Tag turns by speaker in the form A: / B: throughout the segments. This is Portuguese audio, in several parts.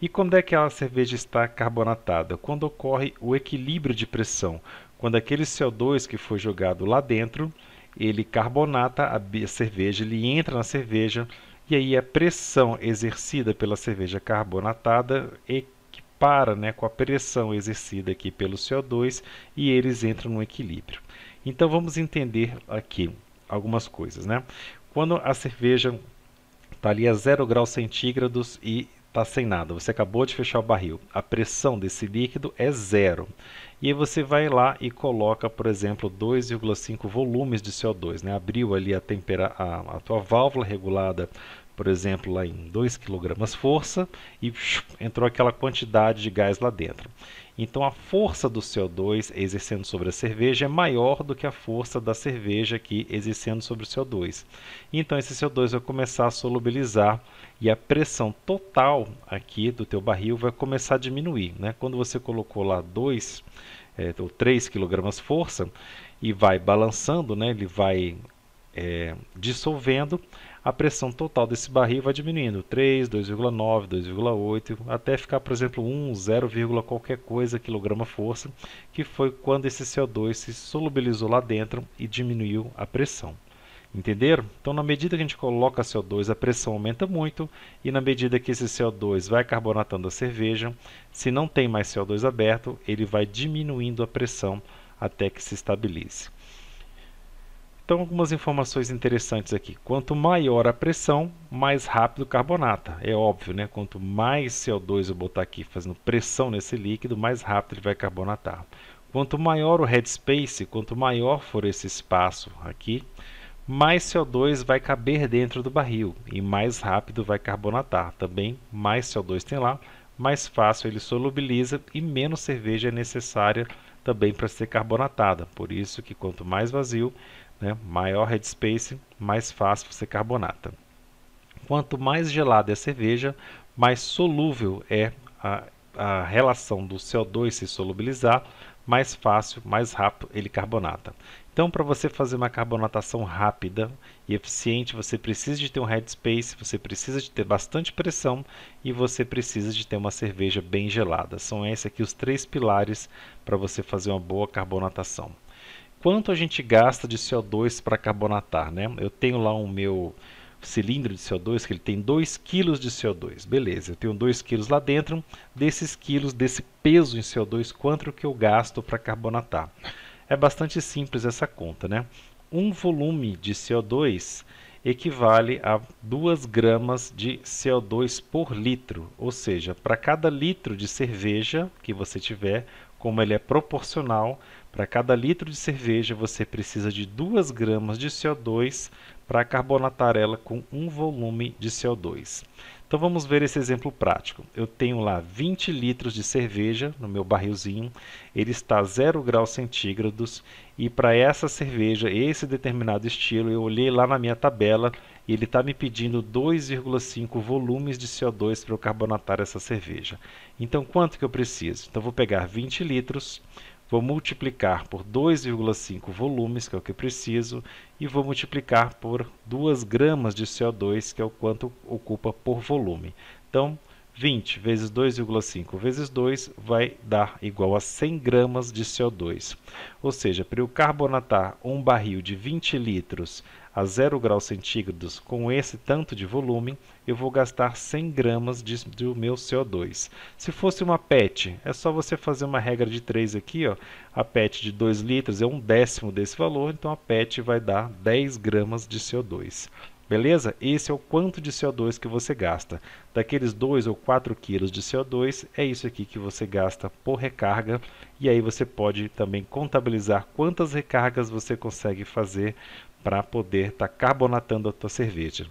A: E quando é que a cerveja está carbonatada? Quando ocorre o equilíbrio de pressão, quando aquele CO2 que foi jogado lá dentro, ele carbonata a cerveja, ele entra na cerveja e aí a pressão exercida pela cerveja carbonatada equipara né, com a pressão exercida aqui pelo CO2 e eles entram no equilíbrio. Então vamos entender aqui algumas coisas, né? Quando a cerveja está ali a 0 graus centígrados e está sem nada, você acabou de fechar o barril, a pressão desse líquido é zero. E aí você vai lá e coloca, por exemplo, 2,5 volumes de CO2, né? abriu ali a, tempera a, a tua válvula regulada, por exemplo, lá em 2 kg força e entrou aquela quantidade de gás lá dentro. Então a força do CO2 exercendo sobre a cerveja é maior do que a força da cerveja aqui exercendo sobre o CO2. Então esse CO2 vai começar a solubilizar e a pressão total aqui do teu barril vai começar a diminuir. Né? Quando você colocou lá 2 é, ou 3 kg força e vai balançando, né? ele vai é, dissolvendo, a pressão total desse barril vai diminuindo 3, 2,9, 2,8, até ficar, por exemplo, 1, 0, qualquer coisa quilograma força, que foi quando esse CO2 se solubilizou lá dentro e diminuiu a pressão. Entenderam? Então, na medida que a gente coloca CO2, a pressão aumenta muito, e na medida que esse CO2 vai carbonatando a cerveja, se não tem mais CO2 aberto, ele vai diminuindo a pressão até que se estabilize. Então, algumas informações interessantes aqui. Quanto maior a pressão, mais rápido carbonata. É óbvio, né? Quanto mais CO2 eu botar aqui fazendo pressão nesse líquido, mais rápido ele vai carbonatar. Quanto maior o headspace, quanto maior for esse espaço aqui, mais CO2 vai caber dentro do barril e mais rápido vai carbonatar. Também mais CO2 tem lá, mais fácil ele solubiliza e menos cerveja é necessária também para ser carbonatada. Por isso que quanto mais vazio, né? Maior headspace, mais fácil você carbonata. Quanto mais gelada é a cerveja, mais solúvel é a, a relação do CO2 se solubilizar, mais fácil, mais rápido ele carbonata. Então, para você fazer uma carbonatação rápida e eficiente, você precisa de ter um headspace, você precisa de ter bastante pressão e você precisa de ter uma cerveja bem gelada. São esses aqui os três pilares para você fazer uma boa carbonatação quanto a gente gasta de CO2 para carbonatar, né? Eu tenho lá o meu cilindro de CO2 que ele tem 2 kg de CO2. Beleza, eu tenho 2 kg lá dentro. Desses quilos, desse peso em CO2, quanto que eu gasto para carbonatar? É bastante simples essa conta, né? Um volume de CO2 equivale a 2 gramas de CO2 por litro, ou seja, para cada litro de cerveja que você tiver, como ele é proporcional, para cada litro de cerveja, você precisa de 2 gramas de CO2 para carbonatar ela com um volume de CO2. Então vamos ver esse exemplo prático. Eu tenho lá 20 litros de cerveja no meu barrilzinho, ele está a 0 graus centígrados e para essa cerveja, esse determinado estilo, eu olhei lá na minha tabela e ele está me pedindo 2,5 volumes de CO2 para eu carbonatar essa cerveja. Então quanto que eu preciso? Então vou pegar 20 litros, vou multiplicar por 2,5 volumes, que é o que preciso, e vou multiplicar por 2 gramas de CO2, que é o quanto ocupa por volume. Então, 20 vezes 2,5 vezes 2 vai dar igual a 100 gramas de CO2. Ou seja, para eu carbonatar um barril de 20 litros a 0 graus centígrados com esse tanto de volume, eu vou gastar 100 gramas do meu CO2. Se fosse uma PET, é só você fazer uma regra de 3 aqui. Ó. A PET de 2 litros é um décimo desse valor, então a PET vai dar 10 gramas de CO2. Beleza? Esse é o quanto de CO2 que você gasta. Daqueles 2 ou 4 quilos de CO2, é isso aqui que você gasta por recarga. E aí você pode também contabilizar quantas recargas você consegue fazer para poder estar tá carbonatando a sua cerveja.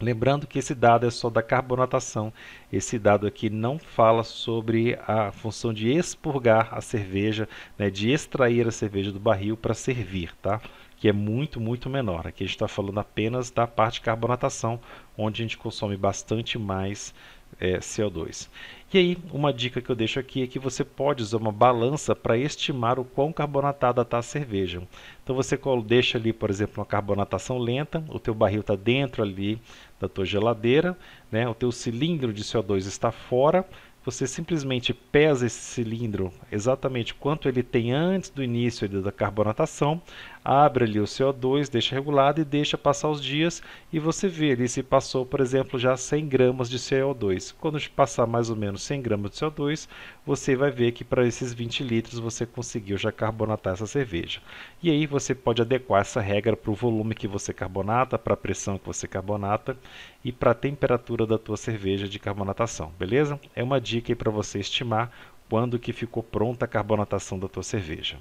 A: Lembrando que esse dado é só da carbonatação, esse dado aqui não fala sobre a função de expurgar a cerveja, né, de extrair a cerveja do barril para servir, tá? que é muito, muito menor. Aqui a gente está falando apenas da parte de carbonatação, onde a gente consome bastante mais é, CO2. E aí, uma dica que eu deixo aqui é que você pode usar uma balança para estimar o quão carbonatada está a cerveja. Então você deixa ali, por exemplo, uma carbonatação lenta, o teu barril está dentro ali da tua geladeira, né? o teu cilindro de CO2 está fora, você simplesmente pesa esse cilindro exatamente quanto ele tem antes do início da carbonatação, abre ali o CO2, deixa regulado e deixa passar os dias e você vê ali se passou, por exemplo, já 100 gramas de CO2. Quando passar mais ou menos 100 gramas de CO2, você vai ver que para esses 20 litros você conseguiu já carbonatar essa cerveja. E aí você pode adequar essa regra para o volume que você carbonata, para a pressão que você carbonata e para a temperatura da tua cerveja de carbonatação, beleza? É uma dica aí para você estimar quando que ficou pronta a carbonatação da tua cerveja.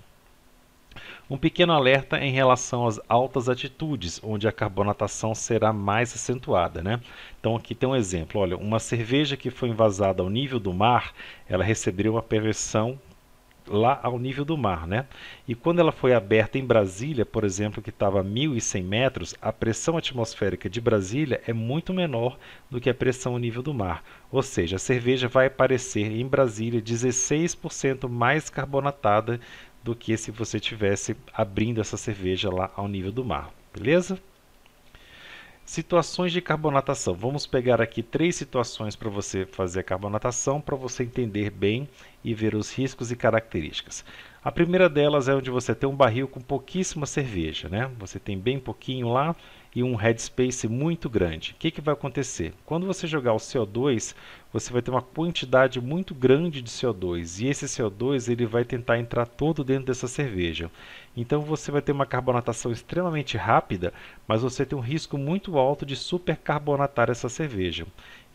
A: Um pequeno alerta em relação às altas altitudes, onde a carbonatação será mais acentuada. Né? Então aqui tem um exemplo. Olha, uma cerveja que foi envasada ao nível do mar, ela recebeu uma perversão lá ao nível do mar, né? E quando ela foi aberta em Brasília, por exemplo, que estava a 1.100 metros, a pressão atmosférica de Brasília é muito menor do que a pressão ao nível do mar. Ou seja, a cerveja vai aparecer em Brasília 16% mais carbonatada do que se você tivesse abrindo essa cerveja lá ao nível do mar, beleza? Situações de carbonatação. Vamos pegar aqui três situações para você fazer a carbonatação, para você entender bem e ver os riscos e características. A primeira delas é onde você tem um barril com pouquíssima cerveja, né? Você tem bem pouquinho lá, e um headspace muito grande. O que, que vai acontecer? Quando você jogar o CO2, você vai ter uma quantidade muito grande de CO2 e esse CO2 ele vai tentar entrar todo dentro dessa cerveja. Então você vai ter uma carbonatação extremamente rápida, mas você tem um risco muito alto de supercarbonatar essa cerveja.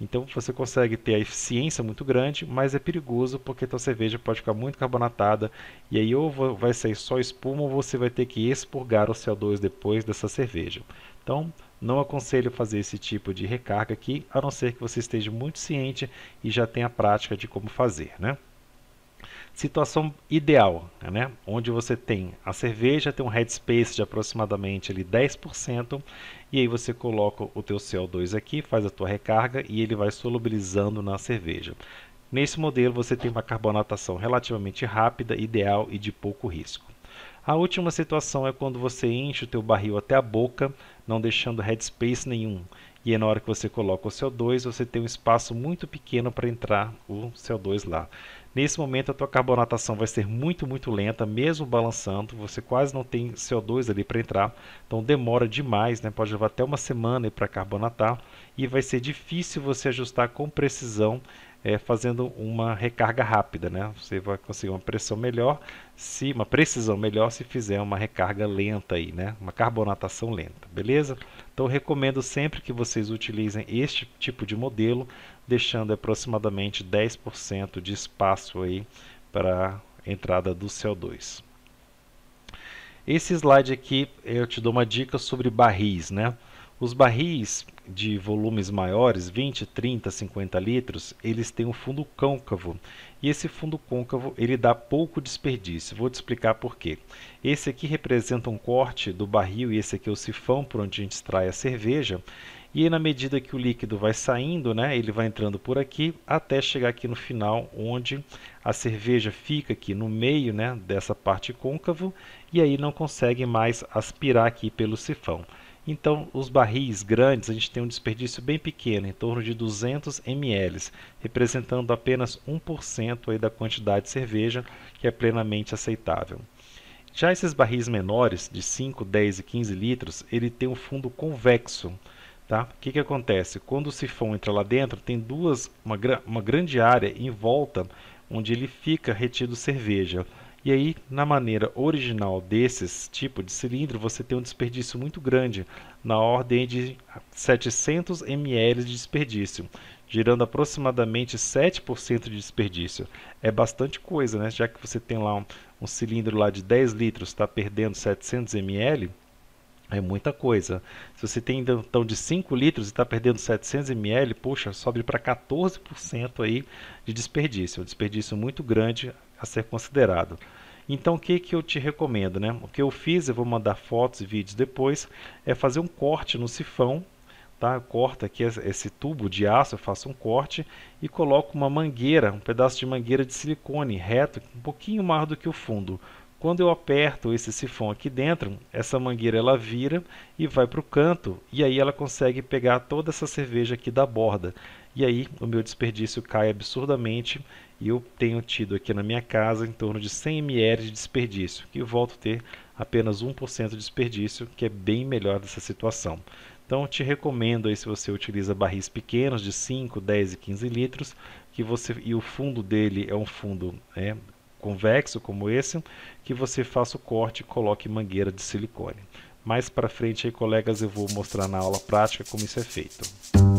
A: Então você consegue ter a eficiência muito grande, mas é perigoso porque a cerveja pode ficar muito carbonatada e aí ou vai sair só espuma ou você vai ter que expurgar o CO2 depois dessa cerveja. Então, não aconselho fazer esse tipo de recarga aqui, a não ser que você esteja muito ciente e já tenha prática de como fazer, né? Situação ideal, né? onde você tem a cerveja, tem um headspace de aproximadamente ali 10%, e aí você coloca o teu CO2 aqui, faz a tua recarga e ele vai solubilizando na cerveja. Nesse modelo você tem uma carbonatação relativamente rápida, ideal e de pouco risco. A última situação é quando você enche o teu barril até a boca, não deixando headspace nenhum. E na hora que você coloca o CO2, você tem um espaço muito pequeno para entrar o CO2 lá. Nesse momento a tua carbonatação vai ser muito, muito lenta, mesmo balançando, você quase não tem CO2 ali para entrar, então demora demais, né? pode levar até uma semana para carbonatar e vai ser difícil você ajustar com precisão é, fazendo uma recarga rápida, né? Você vai conseguir uma pressão melhor, se uma precisão melhor se fizer uma recarga lenta aí, né? Uma carbonatação lenta, beleza? Então recomendo sempre que vocês utilizem este tipo de modelo, deixando aproximadamente 10% de espaço aí para entrada do CO2. Esse slide aqui eu te dou uma dica sobre barris, né? Os barris de volumes maiores, 20, 30, 50 litros, eles têm um fundo côncavo. E esse fundo côncavo, ele dá pouco desperdício. Vou te explicar por quê. Esse aqui representa um corte do barril e esse aqui é o sifão por onde a gente extrai a cerveja. E aí, na medida que o líquido vai saindo, né, ele vai entrando por aqui até chegar aqui no final, onde a cerveja fica aqui no meio né, dessa parte côncavo e aí não consegue mais aspirar aqui pelo sifão. Então, os barris grandes, a gente tem um desperdício bem pequeno, em torno de 200 ml, representando apenas 1% aí da quantidade de cerveja, que é plenamente aceitável. Já esses barris menores, de 5, 10 e 15 litros, ele tem um fundo convexo. Tá? O que, que acontece? Quando o sifão entra lá dentro, tem duas, uma, uma grande área em volta onde ele fica retido cerveja. E aí, na maneira original desses tipo de cilindro, você tem um desperdício muito grande, na ordem de 700 ml de desperdício, gerando aproximadamente 7% de desperdício. É bastante coisa, né? Já que você tem lá um, um cilindro lá de 10 litros, está perdendo 700 ml, é muita coisa. Se você tem então de 5 litros e está perdendo 700 ml, poxa, sobe para 14% aí de desperdício. É um desperdício muito grande, a ser considerado. Então, o que, que eu te recomendo? Né? O que eu fiz, eu vou mandar fotos e vídeos depois, é fazer um corte no sifão. Tá? Corta aqui esse tubo de aço, eu faço um corte e coloco uma mangueira, um pedaço de mangueira de silicone reto, um pouquinho maior do que o fundo. Quando eu aperto esse sifão aqui dentro, essa mangueira ela vira e vai para o canto e aí ela consegue pegar toda essa cerveja aqui da borda. E aí o meu desperdício cai absurdamente e eu tenho tido aqui na minha casa em torno de 100 ml de desperdício, que eu volto a ter apenas 1% de desperdício, que é bem melhor dessa situação. Então, te recomendo aí se você utiliza barris pequenos de 5, 10 e 15 litros, que você e o fundo dele é um fundo né, convexo como esse, que você faça o corte e coloque mangueira de silicone. Mais para frente aí, colegas, eu vou mostrar na aula prática como isso é feito.